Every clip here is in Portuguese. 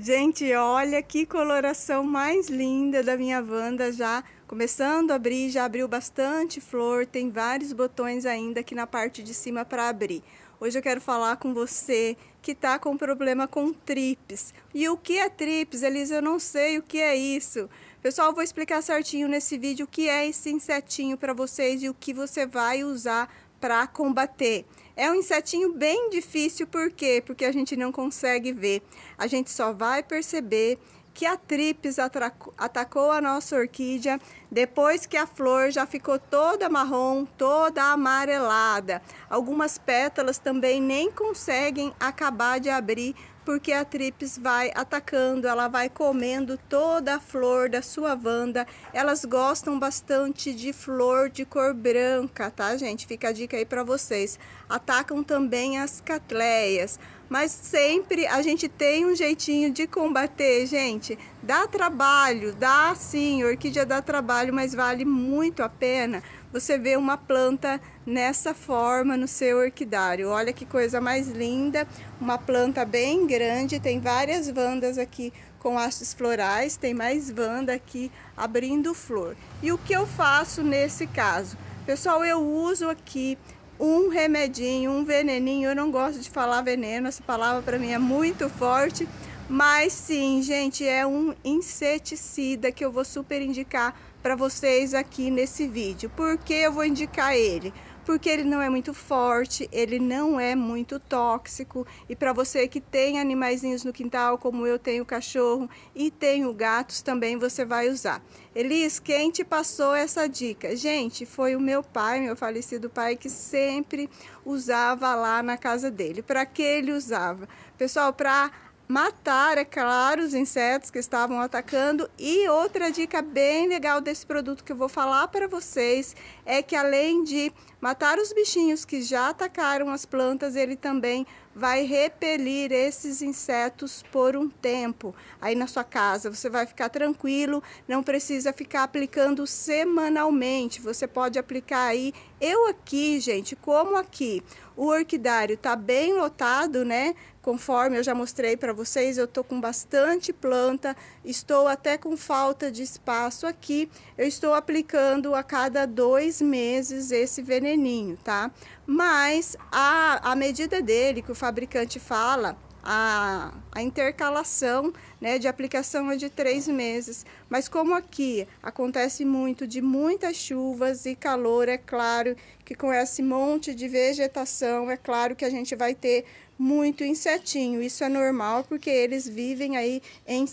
Gente, olha que coloração mais linda da minha Wanda já começando a abrir, já abriu bastante flor, tem vários botões ainda aqui na parte de cima para abrir. Hoje eu quero falar com você que está com problema com trips. E o que é trips, Elisa? Eu não sei o que é isso. Pessoal, vou explicar certinho nesse vídeo o que é esse insetinho para vocês e o que você vai usar para combater. É um insetinho bem difícil, por quê? Porque a gente não consegue ver. A gente só vai perceber que a trips atacou a nossa orquídea depois que a flor já ficou toda marrom, toda amarelada. Algumas pétalas também nem conseguem acabar de abrir porque a trips vai atacando, ela vai comendo toda a flor da sua vanda. Elas gostam bastante de flor de cor branca, tá, gente? Fica a dica aí para vocês. Atacam também as catleias, mas sempre a gente tem um jeitinho de combater, gente. Dá trabalho, dá sim, orquídea dá trabalho, mas vale muito a pena você vê uma planta nessa forma no seu orquidário. Olha que coisa mais linda, uma planta bem grande, tem várias vandas aqui com hastes florais, tem mais vanda aqui abrindo flor. E o que eu faço nesse caso? Pessoal, eu uso aqui um remedinho, um veneninho, eu não gosto de falar veneno, essa palavra para mim é muito forte, mas sim, gente, é um inseticida que eu vou super indicar para vocês aqui nesse vídeo. Por que eu vou indicar ele? Porque ele não é muito forte, ele não é muito tóxico. E para você que tem animaizinhos no quintal, como eu tenho cachorro e tenho gatos, também você vai usar. Elis, quem te passou essa dica? Gente, foi o meu pai, meu falecido pai, que sempre usava lá na casa dele. Para que ele usava? Pessoal, para matar, é claro, os insetos que estavam atacando. E outra dica bem legal desse produto que eu vou falar para vocês é que além de matar os bichinhos que já atacaram as plantas, ele também vai repelir esses insetos por um tempo aí na sua casa. Você vai ficar tranquilo, não precisa ficar aplicando semanalmente. Você pode aplicar aí. Eu aqui, gente, como aqui o orquidário está bem lotado, né? Conforme eu já mostrei para vocês, eu estou com bastante planta, estou até com falta de espaço aqui. Eu estou aplicando a cada dois meses esse veneninho, tá? Mas a, a medida dele, que o fabricante fala, a, a, intercalação né, de aplicação é de três meses. Mas como aqui acontece muito de muitas chuvas e calor, é claro que com esse monte de vegetação, é claro que a gente vai ter muito insetinho. Isso é normal porque eles vivem aí em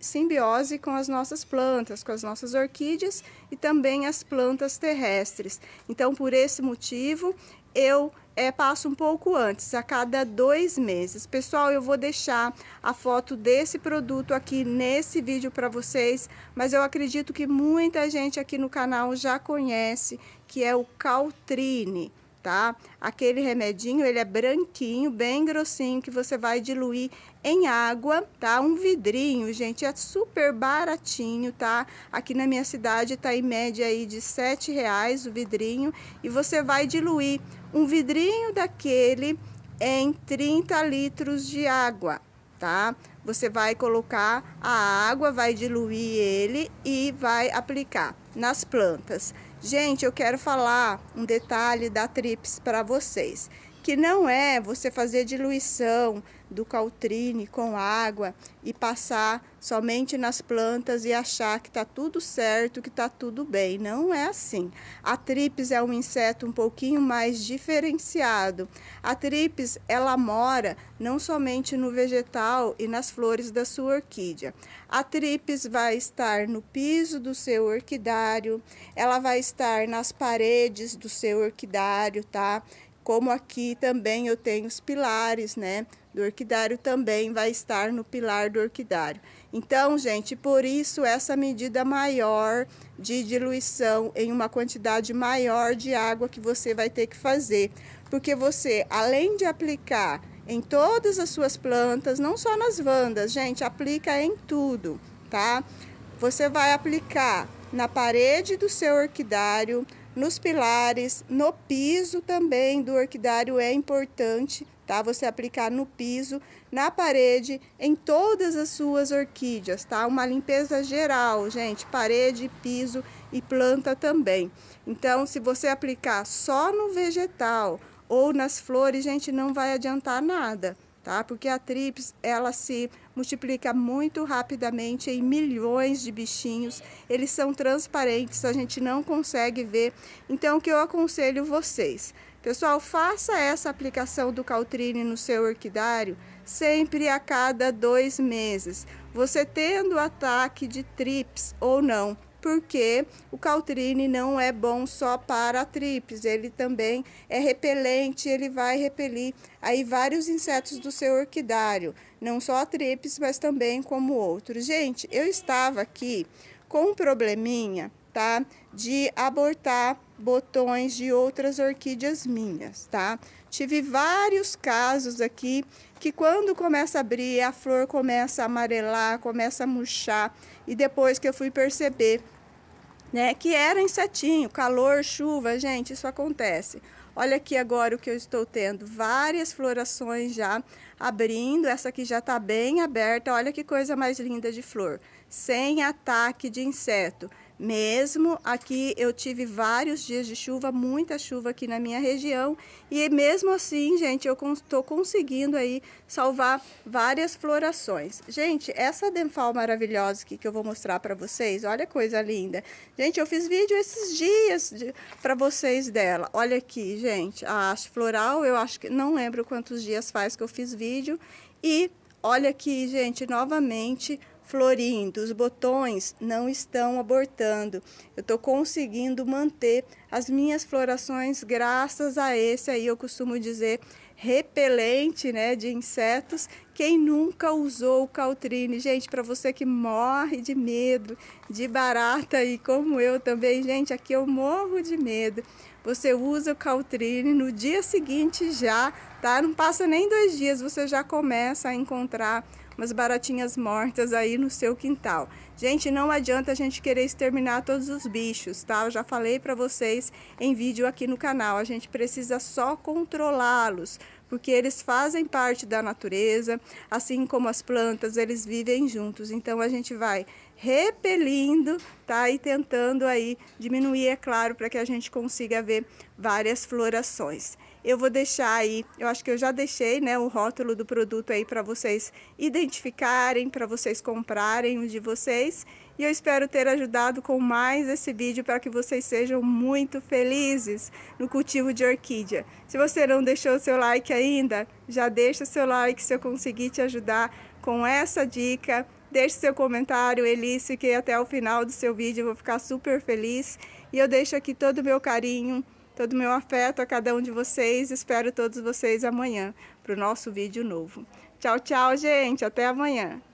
simbiose com as nossas plantas, com as nossas orquídeas e também as plantas terrestres. Então, por esse motivo, eu é, passa um pouco antes, a cada dois meses. Pessoal, eu vou deixar a foto desse produto aqui nesse vídeo para vocês, mas eu acredito que muita gente aqui no canal já conhece, que é o Caltrine tá? Aquele remedinho, ele é branquinho, bem grossinho, que você vai diluir em água, tá? Um vidrinho, gente, é super baratinho, tá? Aqui na minha cidade tá em média aí de sete reais o vidrinho. E você vai diluir um vidrinho daquele em 30 litros de água, tá? Você vai colocar a água, vai diluir ele e vai aplicar nas plantas. Gente, eu quero falar um detalhe da TRIPS para vocês, que não é você fazer diluição do caltrine com água e passar somente nas plantas e achar que está tudo certo, que está tudo bem. Não é assim. A trips é um inseto um pouquinho mais diferenciado. A trips, ela mora não somente no vegetal e nas flores da sua orquídea. A trips vai estar no piso do seu orquidário, ela vai estar nas paredes do seu orquidário, tá? Como aqui também eu tenho os pilares, né? do orquidário também vai estar no pilar do orquidário. Então, gente, por isso essa medida maior de diluição em uma quantidade maior de água que você vai ter que fazer, porque você, além de aplicar em todas as suas plantas, não só nas vandas, gente, aplica em tudo, tá? Você vai aplicar na parede do seu orquidário, nos pilares, no piso também do orquidário é importante tá? Você aplicar no piso, na parede, em todas as suas orquídeas, tá? Uma limpeza geral, gente, parede, piso e planta também. Então, se você aplicar só no vegetal ou nas flores, gente, não vai adiantar nada, tá? Porque a trips, ela se multiplica muito rapidamente em milhões de bichinhos. Eles são transparentes, a gente não consegue ver. Então, o que eu aconselho vocês? Pessoal, faça essa aplicação do Caltrine no seu orquidário sempre a cada dois meses, você tendo ataque de trips ou não, porque o Caltrine não é bom só para trips, ele também é repelente, ele vai repelir aí vários insetos do seu orquidário, não só a trips, mas também como outros. Gente, eu estava aqui com um probleminha tá? De abortar botões de outras orquídeas minhas, tá? Tive vários casos aqui que quando começa a abrir, a flor começa a amarelar, começa a murchar e depois que eu fui perceber, né, que era insetinho, calor, chuva, gente, isso acontece. Olha aqui agora o que eu estou tendo, várias florações já abrindo, essa aqui já está bem aberta, olha que coisa mais linda de flor, sem ataque de inseto mesmo. Aqui eu tive vários dias de chuva, muita chuva aqui na minha região. E mesmo assim, gente, eu estou conseguindo aí salvar várias florações. Gente, essa denfal maravilhosa aqui que eu vou mostrar para vocês, olha a coisa linda. Gente, eu fiz vídeo esses dias para vocês dela. Olha aqui, gente, a haste floral, eu acho que não lembro quantos dias faz que eu fiz vídeo. E olha aqui, gente, novamente florindo, os botões não estão abortando. Eu estou conseguindo manter as minhas florações graças a esse aí, eu costumo dizer, repelente né, de insetos. Quem nunca usou o caltrine? Gente, para você que morre de medo de barata e como eu também, gente, aqui eu morro de medo. Você usa o caltrine, no dia seguinte já, tá? Não passa nem dois dias, você já começa a encontrar umas baratinhas mortas aí no seu quintal. Gente, não adianta a gente querer exterminar todos os bichos, tá? Eu já falei para vocês em vídeo aqui no canal. A gente precisa só controlá-los, porque eles fazem parte da natureza, assim como as plantas, eles vivem juntos. Então a gente vai repelindo, tá? E tentando aí diminuir, é claro, para que a gente consiga ver várias florações. Eu vou deixar aí, eu acho que eu já deixei, né, o rótulo do produto aí para vocês identificarem, para vocês comprarem o de vocês. E eu espero ter ajudado com mais esse vídeo para que vocês sejam muito felizes no cultivo de orquídea. Se você não deixou o seu like ainda, já deixa o seu like se eu conseguir te ajudar com essa dica. Deixe seu comentário, Elise, que até o final do seu vídeo eu vou ficar super feliz. E eu deixo aqui todo o meu carinho todo o meu afeto a cada um de vocês. Espero todos vocês amanhã para o nosso vídeo novo. Tchau, tchau, gente. Até amanhã.